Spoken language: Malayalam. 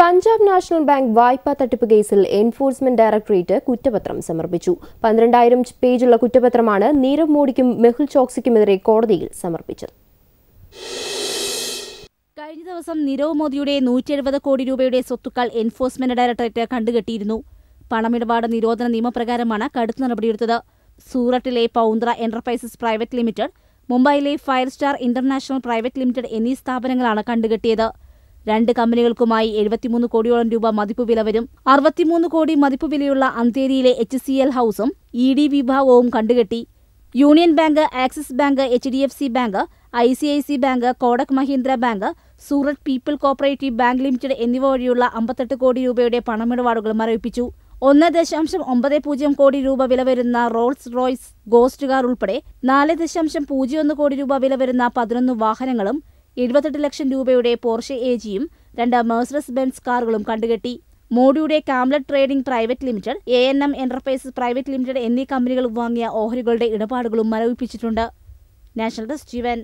പഞ്ചാബ് നാഷണൽ ബാങ്ക് വായ്പാ തട്ടിപ്പ് കേസിൽ എൻഫോഴ്സ്മെന്റ് ഡയറക്ടറേറ്റ് കുറ്റപത്രം സമർപ്പിച്ചു പന്ത്രണ്ടായിരം പേജുള്ള കുറ്റപത്രമാണ് നീരവ് മോഡിക്കും മെഹുൽ ചോക്സിക്കുമെതിരെ കോടതിയിൽ സമർപ്പിച്ചത് കഴിഞ്ഞ ദിവസം നീരവ് മോദിയുടെ നൂറ്റി എഴുപത് കോടി രൂപയുടെ സ്വത്തുക്കൾ എൻഫോഴ്സ്മെന്റ് ഡയറക്ടറേറ്റ് കണ്ടുകെട്ടിയിരുന്നു പണമിടപാട് നിരോധന നിയമപ്രകാരമാണ് കടുത്ത നടപടിയെടുത്തത് സൂററ്റിലെ പൗന്ദ്ര എന്റർപ്രൈസസ് പ്രൈവറ്റ് ലിമിറ്റഡ് മുംബൈയിലെ fire star international private limited എന്നീ സ്ഥാപനങ്ങളാണ് കണ്ടുകെട്ടിയത് രണ്ട് കമ്പനികൾക്കുമായി എഴുപത്തിമൂന്ന് കോടിയോളം രൂപ മതിപ്പ് വില വരും അറുപത്തിമൂന്ന് കോടി മതിപ്പ് വിലയുള്ള അന്തേരിയിലെ എച്ച് സി എൽ ഹൌസും ഇ ഡി വിഭാഗവും കണ്ടുകെട്ടി union bank axis bank H D F C bank I C I C bank Kotak Mahindra bank Surat people cooperative bank limited എന്നിവ വഴിയുള്ള അമ്പത്തെട്ട് കോടി രൂപയുടെ പണമിടപാടുകൾ മരവിപ്പിച്ചു ഒന്ന് ദശാംശം ഒമ്പത് പൂജ്യം കോടി രൂപ വില വരുന്ന റോൾസ് റോയ്സ് ഗോസ്റ്റ് കാർ ഉൾപ്പെടെ നാല് ദശാംശം പൂജ്യം ഒന്ന് കോടി രൂപ വില വരുന്ന പതിനൊന്ന് വാഹനങ്ങളും എഴുപത്തെട്ട് ലക്ഷം രൂപയുടെ പോർഷെ ഏജിയും രണ്ട് മേഴ്സറസ് ബെൻസ് കാറുകളും കണ്ടുകെട്ടി മോഡിയുടെ Camelot trading private limited A N M enterprises private limited എന്നീ കമ്പനികൾ വാങ്ങിയ ഓഹരികളുടെ ഇടപാടുകളും മരവിപ്പിച്ചിട്ടുണ്ട് നാഷണൽ ഡെസ്ക് ജീവൻ